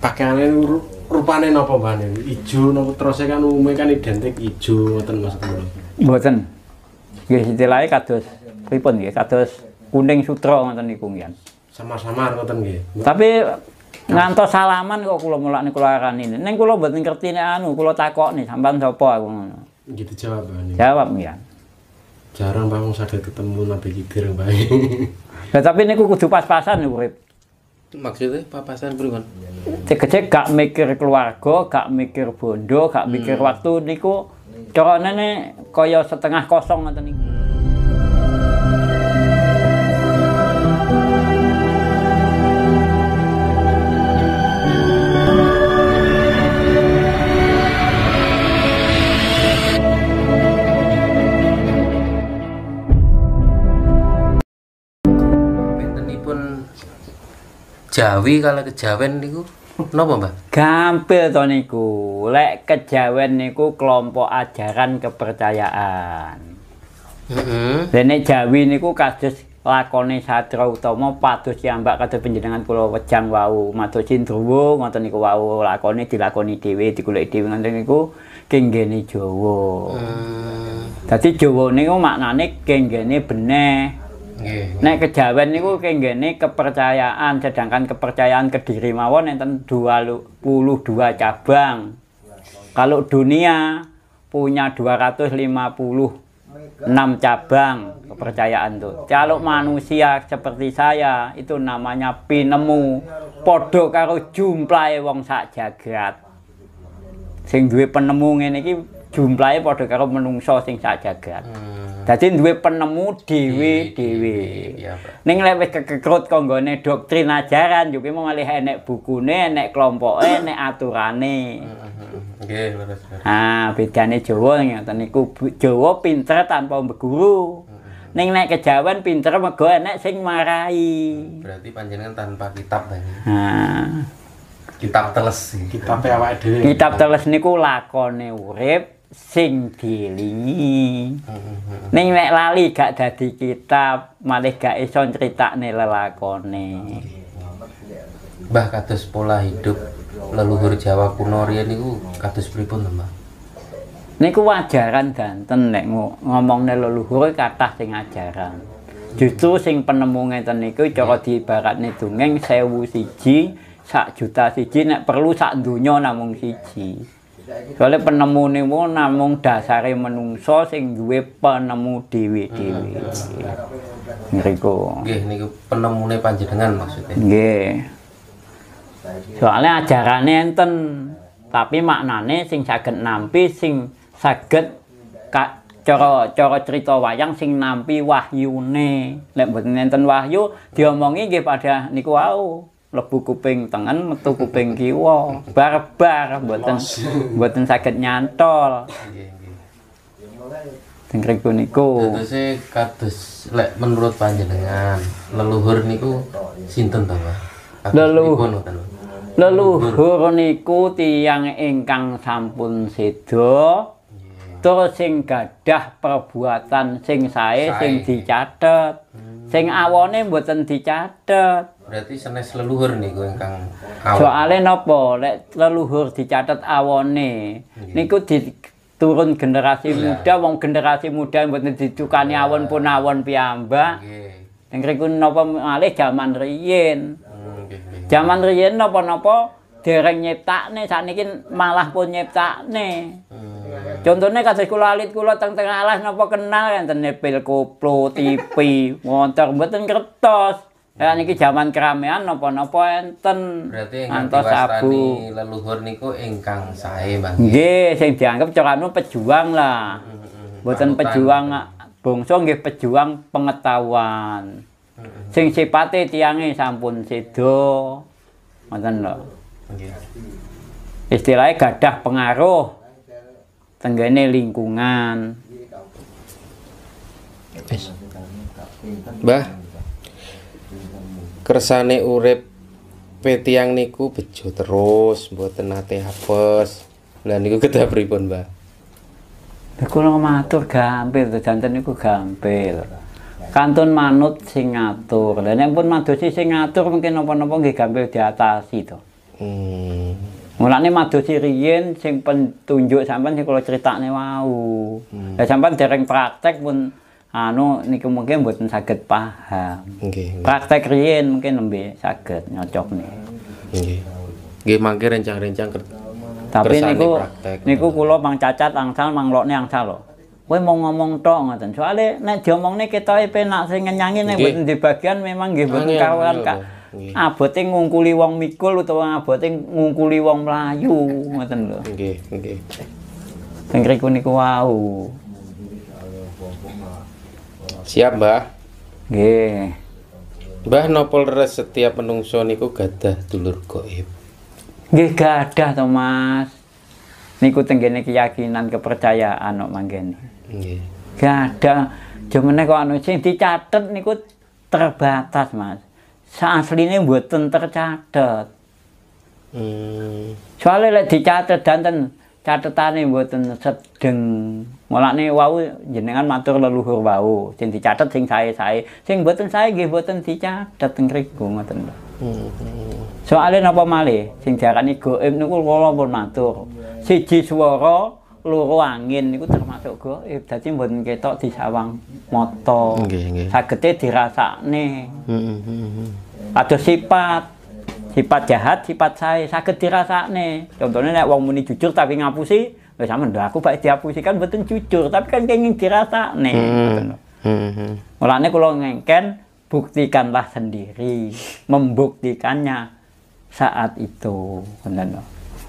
pakaiane rupane napa bane ijo napa trose kan ume kan identik ijo ngoten Mas Bro mboten nggih istilahe kados pripun nggih kados kuning sutra ngoten niku ngian sama-sama ngoten nggih tapi ngantos salaman kok kula mulakne kula arani ning kula mboten ngerti nek anu kula takokne sampean sapa aku ngono nggih dijawab jawab ngian jarang bangun sadar ketemu nabi kidir bae. Lah tapi niku kudu pas-pasan urip. maksudnya papasan pribun cek-cek gak mikir keluarga gak mikir bondo gak mikir hmm. waktu niku cara nene koyo setengah kosong ngoten niku Jawi kalau kejawen niku napa, mbak? Gampil to niku. Lek kejawen niku kelompok ajaran kepercayaan. Heeh. Mm -hmm. Jawi niku kados lakone Satra Utama ya mbak kados panjenengan kula wejang wau matur sindruwo ngoten niku wau lakone dilakoni dhewe digoleki dhewe ngoten niku kenggene Jawa. Hmm. Dadi Jawa niku maknane kenggene beneh. Nah Nek kejawen niku kenggene kepercayaan, sedangkan kepercayaan ke diri mawon itu dua puluh dua cabang. Kalau dunia punya dua ratus lima puluh enam cabang kepercayaan tuh. Kalau manusia seperti saya itu namanya pinemu. podok karo jumlahe wong sak jagat. Sing duwe penemu ngene iki jumlahe padha karo menungso sing sak jagat. Hmm. Dadi duwe penemu dhewe-dhewe. Iya, iya, iya, Ning lek wis kegegrut kanggone doktrin ajaran yo kuwi malah enek bukune, enek kelompoke, enek aturane. Nggih, leres. Ah, bedane Jawa ngoten niku Jawa pinter tanpa berguru. Ning nek kejawen pinter mergo enek sing marai. Berarti panjenengan tanpa kitab tadi. Nah. Kitab teles. Gitu. Kitab awake dhewe. Kitab teles niku lakone urip, sing dilingi, hmm. Ning nek lali gak dadi kitab, malih gak iso critakne lelakone. Mbah kados pola hidup leluhur Jawa kuno riyen niku kados pripun, Mbah? Niku kan, danten nek ngomongne leluhur kathah sing ajaran. Justru sing penemu ngeten niku cara hmm. diibaratne dongeng sewu siji, sak juta siji nek perlu sak donya namung siji. Soale penemune mu namung dasare menungso sing duwe penemu dhewe-dhewe. Hmm, hmm, hmm. Ngriku. Nggih niku penemune panjenengan maksudnya. Nggih. Soale ajarane enten tapi maknane sing saged nampi sing saged cara cara cerita wayang sing nampi wahyune. Lek mboten enten wahyu diomongi nggih pada niku wau lebu kuping tengen metu kuping kiwa barbar buatan buatan sakit nyantol Tengkrik niku. Terus kados lek menurut panjenengan leluhur niku oh, iya. sinten to, Pak? Leluhur. Leluhur niku tiyang ingkang sampun sedo terus sing gadah perbuatan sing sae sing dicatet. Hmm. sing awone mboten dicatet berarti senes leluhur niku ingkang awon soal e napa lek leluhur dicatet awone niku diturun generasi muda wong generasi muda mboten ditukani awon pun awon piyambak nggih ning riku napa malih jaman riyen hmm, nggih jaman riyen napa-napa dereng nyiptakne sakniki malah pun nyiptakne. Hmm. Contone kados kula alit kula teng tengah alas napa kenal enten pil koplo, TV, motor mboten kertas. Ya niki jaman keramaian napa-napa enten. Berarti antos sabu leluhur niku ingkang sae, Bang. Nggih, sing dianggep coranmu pejuang lah. Mboten pejuang bangsa nggih pejuang pengetahuan. Sing sipate tiange sampun sedo. Ngoten lho. Iya. Istilahnya gadah pengaruh tenggane lingkungan. Mbah kersane urip petiang niku bejo terus mboten nate hapes. Lah niku kedah pripun, Mbah? Kula matur gampil, janten niku gampil. Kantun manut sing ngatur. Lah nek pun madosi sing ngatur mungkin napa-napa nggih gampil diatasi to. Hmm. Mulane madu riyen sing petunjuk sampean sing kula critakne wau. Hmm. Ya sampean dereng praktek pun anu niku mungkin mboten saged paham. Nggih. Okay, praktek riyen mungkin nembe saged nyocok nih. Nggih. Nggih mangke rencang-rencang Tapi niku praktek, niku kula mang cacat angsal mang lokne angsal lho. Kowe mau ngomong tok ngoten. Soale nek diomongne ketoke penak sing ngenyangi nek mboten di bagian memang nggih mboten karuan Kak. Nggih. Abote ngungkuli wong mikul utawa abote ngungkuli wong Melayu, ngoten lho. Nggih, nggih. Teng riku niku wau. Siap, Mbah. Nggih. Mbah nopol leres setiap menungso niku gadah dulur gaib. Nggih gadah to, Mas. Niku tenggene keyakinan kepercayaan kok mangkene. Nggih. Gadah. Jumene kok anu sing dicatet niku terbatas, Mas seaslinya mboten tercatet. Hmm. soalnya lek dan dicatet danten catetane mboten sedeng. malah nih wau jenengan matur leluhur wau, sing dicatet sing saya saya sing mboten saya nggih mboten dicatet teng riku ngoten lho. Hmm. soalnya napa malih sing jarak diarani goib niku kula pun matur. Siji swara loro angin itu termasuk gue eh, jadi mboten ketok di sawang moto, sakitnya dirasa nih, ada sifat. Sifat jahat, sifat sakit saged nih, Contohnya nek wong muni jujur tapi ngapusi, sama, sampean aku baik dihapusi kan betul jujur, tapi kan kenging dirasa nih, mulanya kalau kula ngengken buktikanlah sendiri, membuktikannya saat itu.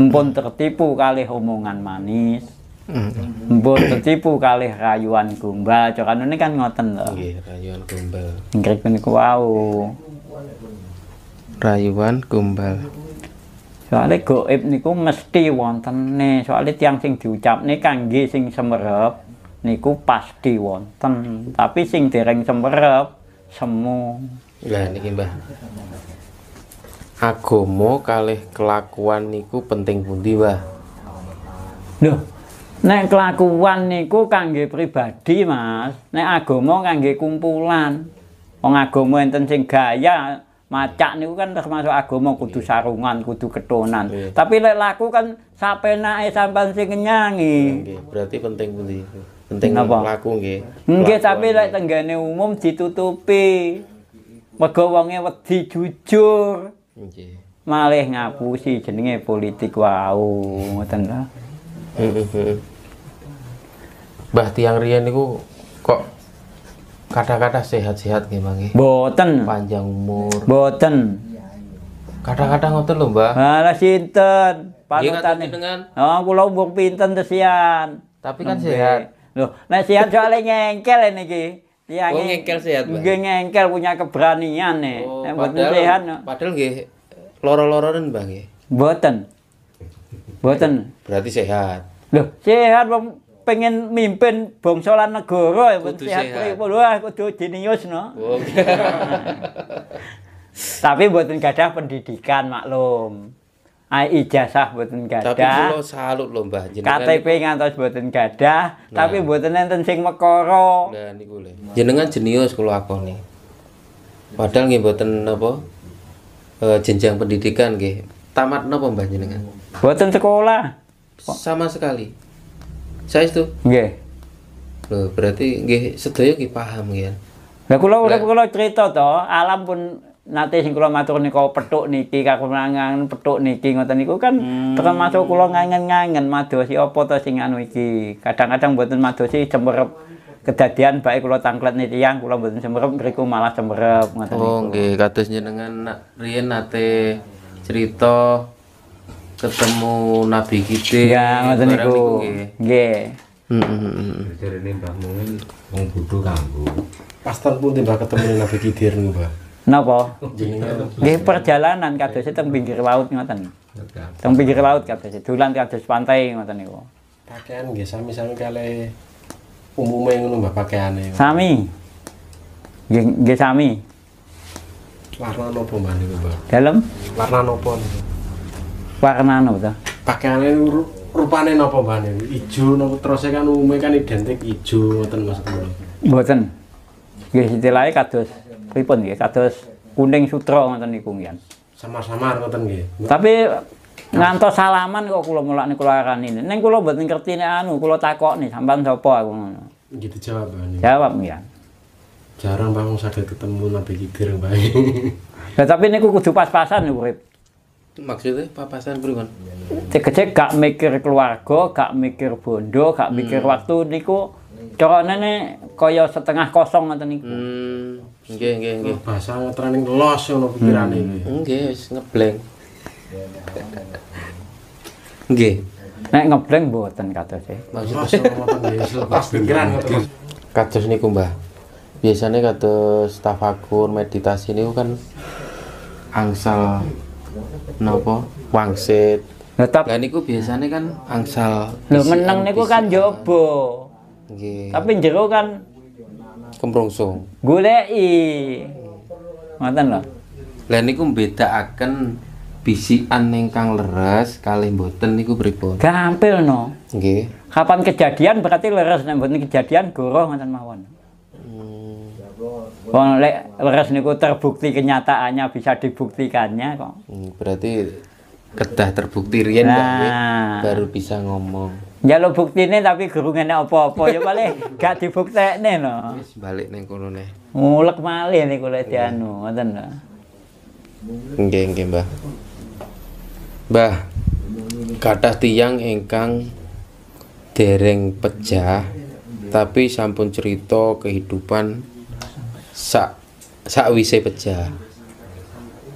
mpun tertipu kali omongan manis, Hmm. Mbok tertipu kali rayuan gombal. Cokan ini kan ngoten lho. Nggih, iya, rayuan gombal. Ngriku ini wau. Rayuan gombal. Soale goib niku mesti wonten nih soalnya tiang sing diucap diucapne kangge sing semerep niku pasti wonten. Tapi sing dereng semerep semu. Lah niki Mbah. Agama kalih kelakuan niku penting pun Mbah? Loh, Nek kelakuan niku kangge pribadi, Mas. Nek agomo kangge kumpulan. Wong agomo enten sing gaya macak niku kan termasuk agomo kudu sarungan, kudu ketonan. Iya. Tapi lek laku kan sapenake sampean sing kenyangi. Nggih, berarti penting pundi? Penting apa? laku nggih. Nggih, tapi lek tenggane umum ditutupi. Mergo wonge wedi jujur. Nggih. Malih ngapusi jenenge politik wau, ngoten ta. Mbah tiang Rianiku itu kok kata-kata sehat-sehat gimana? Boten. Panjang umur. Boten. Kata-kata ngoten lho Mbah. Alah sinten? Panutane. Oh, kula wong pinten tesian. Tapi kan sehat. Loh, nek sehat soalnya nyengkel niki. Ya, oh, ngengkel sehat, Mbah. Nggih ngengkel punya keberanian nih. Oh, yang padahal, sehat. Padahal nggih loro-loronen Mbah nggih. Boten. Boten. Berarti sehat. Loh, sehat Bang pengen mimpin bangsa lan negara ya kudu sehat wah kudu jenius no oh, tapi mboten gadah pendidikan maklum Ai ah, ijazah mboten gadah. Tapi kula salut lho Mbah jenengan. KTP ngantos mboten gadah, nah. tapi mboten enten sing mekara. Nah niku lho. Jenengan jenius kula akoni. Padahal nggih mboten apa e, jenjang pendidikan nggih. Tamat napa Mbah jenengan? Mboten sekolah. Sama sekali saya itu nggih lho berarti nggih sedaya ki paham ya lah kula urip kula cerita to alam pun nate sing kula matur nika petuk niki kakurangan petuk niki ngoten niku kan hmm. masuk kula ngangen-ngangen madosi apa to sing anu iki kadang-kadang mboten madosi cemerep kedadian baik kula tangklet niki yang kula mboten cemerep mriku malah cemerep ngoten oh nggih kados jenengan riyen nate cerita ketemu nabi kita ya ngoten niku nggih hmm, hmm, hmm, jadi ini Mbah Muin mau bodho kanggo pastor pun tiba ketemu nabi kita, niku Mbah Napa? Nggih perjalanan kados teng pinggir laut ngoten. Teng pinggir laut kados dolan kados pantai ngoten niku. Pakaian nggih sami-sami kali umume ngono Mbah pakaiane. Sami. Nggih sami. Warna nopo Mbah niku Mbah? Dalem? Warna nopo. niku? apa tuh? Pakaiannya rupane apa mbane? Ijo napa terus kan umume kan identik ijo ngoten Mas Kulo. Mboten. Nggih istilahnya kados pripun nggih kados kuning sutra ngoten niku nggih. sama samar ngoten nggih. Tapi nganto salaman kok kula mulakne kula arani. Ning kula mboten ngerti nek anu kula takokne sampean sapa aku Gitu jawabannya. Jawab nggih. Jarang bangun sadar ketemu Nabi Khidir, Mbak. Ya tapi ini kudu pas-pasan nih bu maksudnya papasan bro kan cek-cek gak mikir keluarga gak mikir bondo gak mikir hmm. waktu niku cara nene koyo setengah kosong ngoten niku hmm nggih nggih nggih bahasa ngetraning los ngono pikirane hmm. nggih wis ngebleng nggih nek ngebleng mboten kados e lepas pikiran kados niku Mbah biasanya staf akur meditasi ini kan angsal Nopo, Wangsit. Tetap. Lah niku biasanya kan angsal. Lho meneng niku kan, kan. jobo. Nggih. Tapi jero kan kemrungsung. Goleki. Ngoten lho. Lah niku mbedakaken bisikan nengkang leres kali mboten niku pripun? Gampil no. Nggih. Kapan kejadian berarti leres nek mboten kejadian goroh ngoten mawon. Wong oh, lek leres niku terbukti kenyataannya bisa dibuktikannya kok. Hmm, berarti kedah terbukti riyen nah. baru bisa ngomong. Ya bukti buktine tapi gerungan apa-apa ya paling gak dibuktekne no. Wis balik ning kono ne. Mulek malih niku lek dianu, ngoten lho. Nggih nggih, Mbah. Mbah, kata tiang engkang dereng pecah tapi sampun cerita kehidupan sak wisai pecah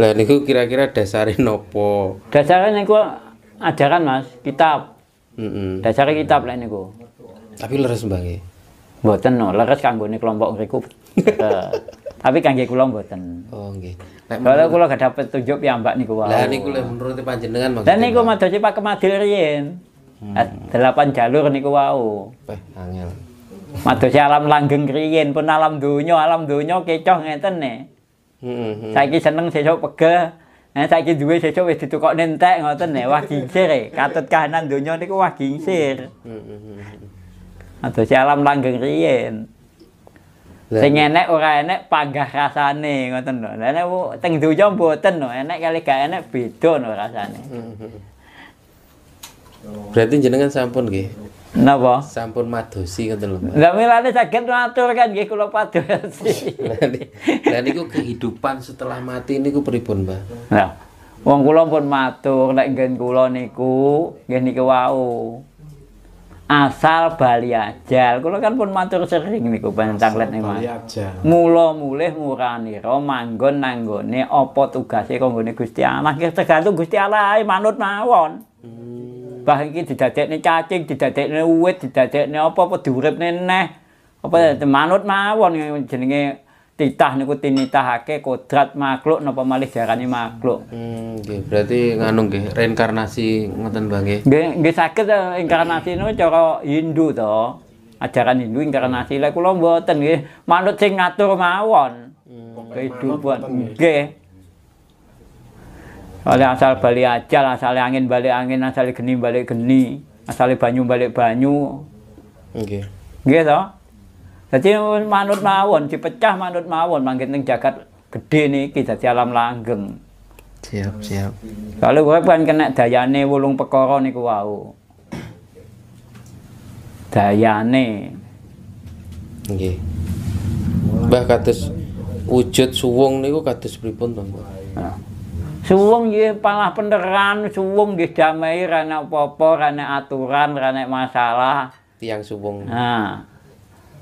lah niku kira-kira dasarin nopo dasare niku ajaran Mas kitab mm -mm. kitab lah niku tapi leres mbake mboten no leres nih kelompok mriku eh, tapi kangge kula mboten oh nggih nek kula kula gak dapet tunjuk piyambak niku wae lah niku lho menurut panjenengan maksudnya dan niku madose Pak Kemadil riyen hmm. delapan jalur niku wau eh angel Madosi alam langgeng kriyen pun alam dunyo, alam dunyo kecoh ngeten ne. Heeh. Mm-hmm. saiki seneng sesuk pegel. Nah, saiki duwe sesuk wis ditukok entek ngoten ne. Wah gingsir e. Katut kahanan donya niku wah gingsir. Mm-hmm. Madosi alam langgeng riyen. Sing iya. enek ora enek panggah rasane ngoten lho. Lah nek teng donya mboten lho, enek kali gak enek beda lho rasane. Mm-hmm. Berarti jenengan sampun nggih. Napa? Sampun madosi ngoten lho. Lah milane saged matur kan nggih kula padosi. Lah niku kehidupan setelah mati niku pripun, Mbah? Nah, wong kula pun matur nek nggen kula niku nggih niku wau. Asal bali ajal. Kula kan pun matur sering niku panjang let niku. Mula mulih muranira manggon nanggone apa tugase kanggo Gusti Allah. Tergantung Gusti Allah manut mawon bah iki didadekne cacing, didadekne uwit, didadekne apa-apa diuripne neh. Apa hmm. manut mawon jenenge titah niku tinitahake kodrat makhluk napa malih diarani makhluk. Hmm, nggih, berarti nganu nggih reinkarnasi ngoten Bang nggih. Nggih, nggih saged eh, inkarnasi niku cara Hindu to. Ajaran Hindu reinkarnasi lek kula mboten nggih, manut sing ngatur mawon. Hmm. Kehidupan nggih. Oleh asal balik ajal asal angin balik angin asal geni balik geni asal banyu balik banyu Oke. okay. gitu jadi manut mawon dipecah manut mawon mangkit ning jagat gede kita dadi alam langgeng siap siap kalau gue kan kena dayane wulung pekoro nih wau dayane Oke. okay. Mbah kados wujud suwung niku kados pripun tuh. nah. Suwung ya palah peneran, suwung nggih damai ra ana aturan, ra masalah. Tiang suwung. Nah.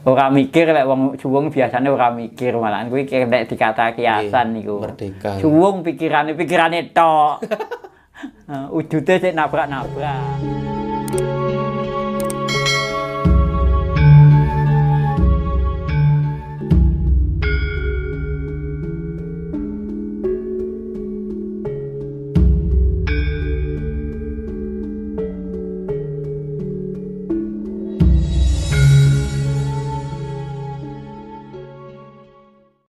Ora mikir lek wong suwung biasanya ora mikir malahan kuwi kayak dikata kiasan gitu Merdeka. Suwung pikiran itu tok. Nah, Udute nabrak-nabrak.